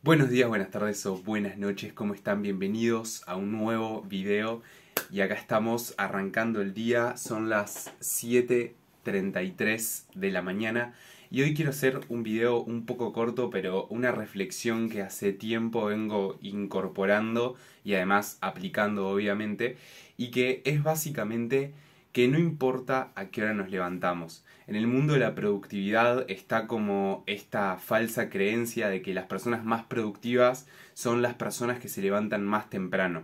Buenos días, buenas tardes o buenas noches, ¿cómo están? Bienvenidos a un nuevo video y acá estamos arrancando el día, son las 7.33 de la mañana y hoy quiero hacer un video un poco corto pero una reflexión que hace tiempo vengo incorporando y además aplicando obviamente y que es básicamente que no importa a qué hora nos levantamos. En el mundo de la productividad está como esta falsa creencia de que las personas más productivas son las personas que se levantan más temprano.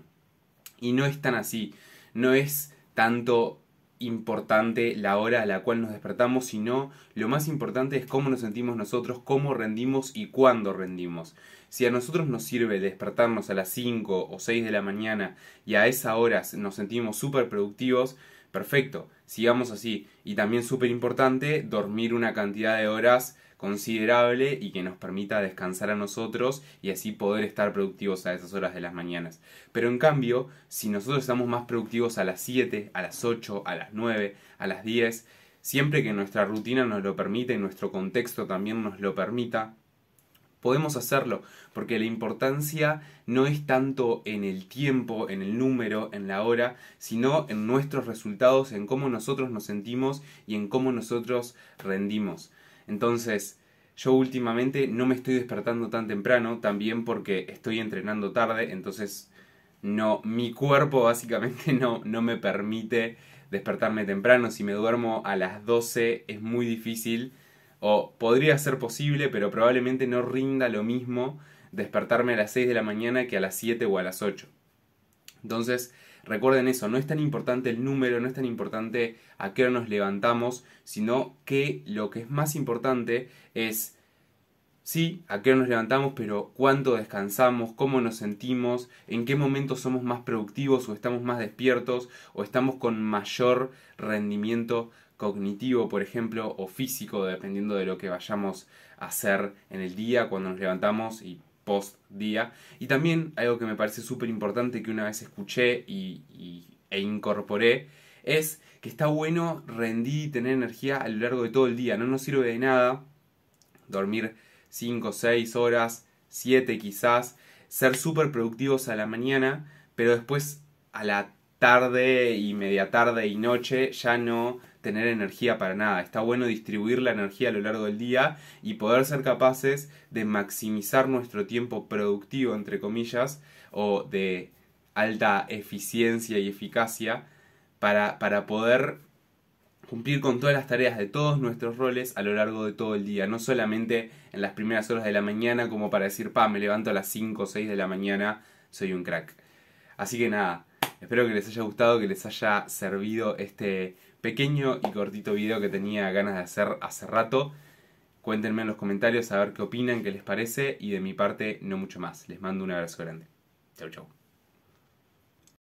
Y no es tan así. No es tanto importante la hora a la cual nos despertamos, sino lo más importante es cómo nos sentimos nosotros, cómo rendimos y cuándo rendimos. Si a nosotros nos sirve despertarnos a las 5 o 6 de la mañana y a esa hora nos sentimos súper productivos, Perfecto, sigamos así. Y también súper importante, dormir una cantidad de horas considerable y que nos permita descansar a nosotros y así poder estar productivos a esas horas de las mañanas. Pero en cambio, si nosotros estamos más productivos a las 7, a las 8, a las 9, a las 10, siempre que nuestra rutina nos lo permita y nuestro contexto también nos lo permita, podemos hacerlo, porque la importancia no es tanto en el tiempo, en el número, en la hora, sino en nuestros resultados, en cómo nosotros nos sentimos y en cómo nosotros rendimos. Entonces, yo últimamente no me estoy despertando tan temprano, también porque estoy entrenando tarde, entonces no, mi cuerpo básicamente no, no me permite despertarme temprano. Si me duermo a las 12 es muy difícil o podría ser posible, pero probablemente no rinda lo mismo despertarme a las 6 de la mañana que a las 7 o a las 8. Entonces, recuerden eso, no es tan importante el número, no es tan importante a qué hora nos levantamos, sino que lo que es más importante es Sí, a qué nos levantamos, pero cuánto descansamos, cómo nos sentimos, en qué momento somos más productivos o estamos más despiertos o estamos con mayor rendimiento cognitivo, por ejemplo, o físico, dependiendo de lo que vayamos a hacer en el día, cuando nos levantamos y post día. Y también algo que me parece súper importante que una vez escuché y, e incorporé es que está bueno rendir y tener energía a lo largo de todo el día. No nos sirve de nada dormir 5, 6 horas, 7 quizás, ser súper productivos a la mañana, pero después a la tarde y media tarde y noche ya no tener energía para nada. Está bueno distribuir la energía a lo largo del día y poder ser capaces de maximizar nuestro tiempo productivo, entre comillas, o de alta eficiencia y eficacia para, para poder cumplir con todas las tareas de todos nuestros roles a lo largo de todo el día, no solamente en las primeras horas de la mañana como para decir, pa, me levanto a las 5 o 6 de la mañana, soy un crack. Así que nada, espero que les haya gustado, que les haya servido este pequeño y cortito video que tenía ganas de hacer hace rato. Cuéntenme en los comentarios a ver qué opinan, qué les parece y de mi parte no mucho más. Les mando un abrazo grande. Chau chau.